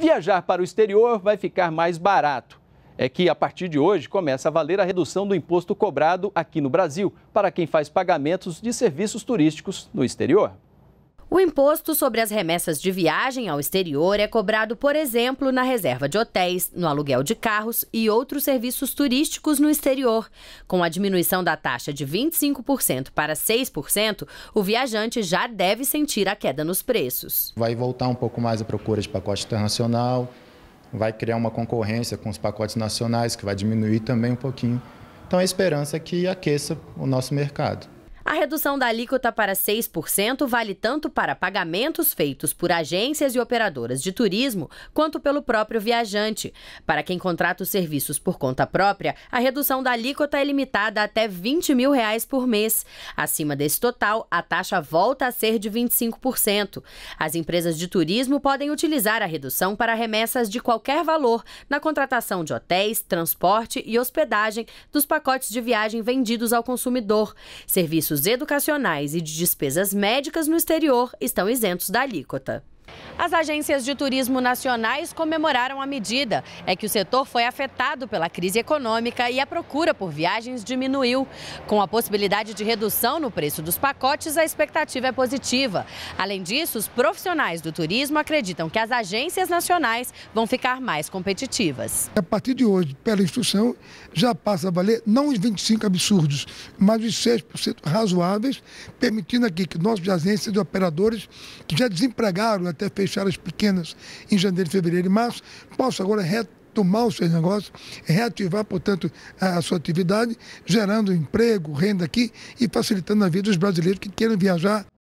Viajar para o exterior vai ficar mais barato. É que a partir de hoje começa a valer a redução do imposto cobrado aqui no Brasil para quem faz pagamentos de serviços turísticos no exterior. O imposto sobre as remessas de viagem ao exterior é cobrado, por exemplo, na reserva de hotéis, no aluguel de carros e outros serviços turísticos no exterior. Com a diminuição da taxa de 25% para 6%, o viajante já deve sentir a queda nos preços. Vai voltar um pouco mais a procura de pacote internacional, vai criar uma concorrência com os pacotes nacionais, que vai diminuir também um pouquinho. Então a esperança é que aqueça o nosso mercado. A redução da alíquota para 6% vale tanto para pagamentos feitos por agências e operadoras de turismo, quanto pelo próprio viajante. Para quem contrata os serviços por conta própria, a redução da alíquota é limitada até 20 mil reais por mês. Acima desse total, a taxa volta a ser de 25%. As empresas de turismo podem utilizar a redução para remessas de qualquer valor na contratação de hotéis, transporte e hospedagem dos pacotes de viagem vendidos ao consumidor. Serviços educacionais e de despesas médicas no exterior estão isentos da alíquota. As agências de turismo nacionais comemoraram a medida. É que o setor foi afetado pela crise econômica e a procura por viagens diminuiu. Com a possibilidade de redução no preço dos pacotes, a expectativa é positiva. Além disso, os profissionais do turismo acreditam que as agências nacionais vão ficar mais competitivas. A partir de hoje, pela instrução, já passa a valer não os 25 absurdos, mas os 6% razoáveis, permitindo aqui que nossos agências e operadores que já desempregaram até né, até fechar as pequenas em janeiro, fevereiro e março, posso agora retomar os seus negócios, reativar, portanto, a, a sua atividade, gerando emprego, renda aqui e facilitando a vida dos brasileiros que queiram viajar.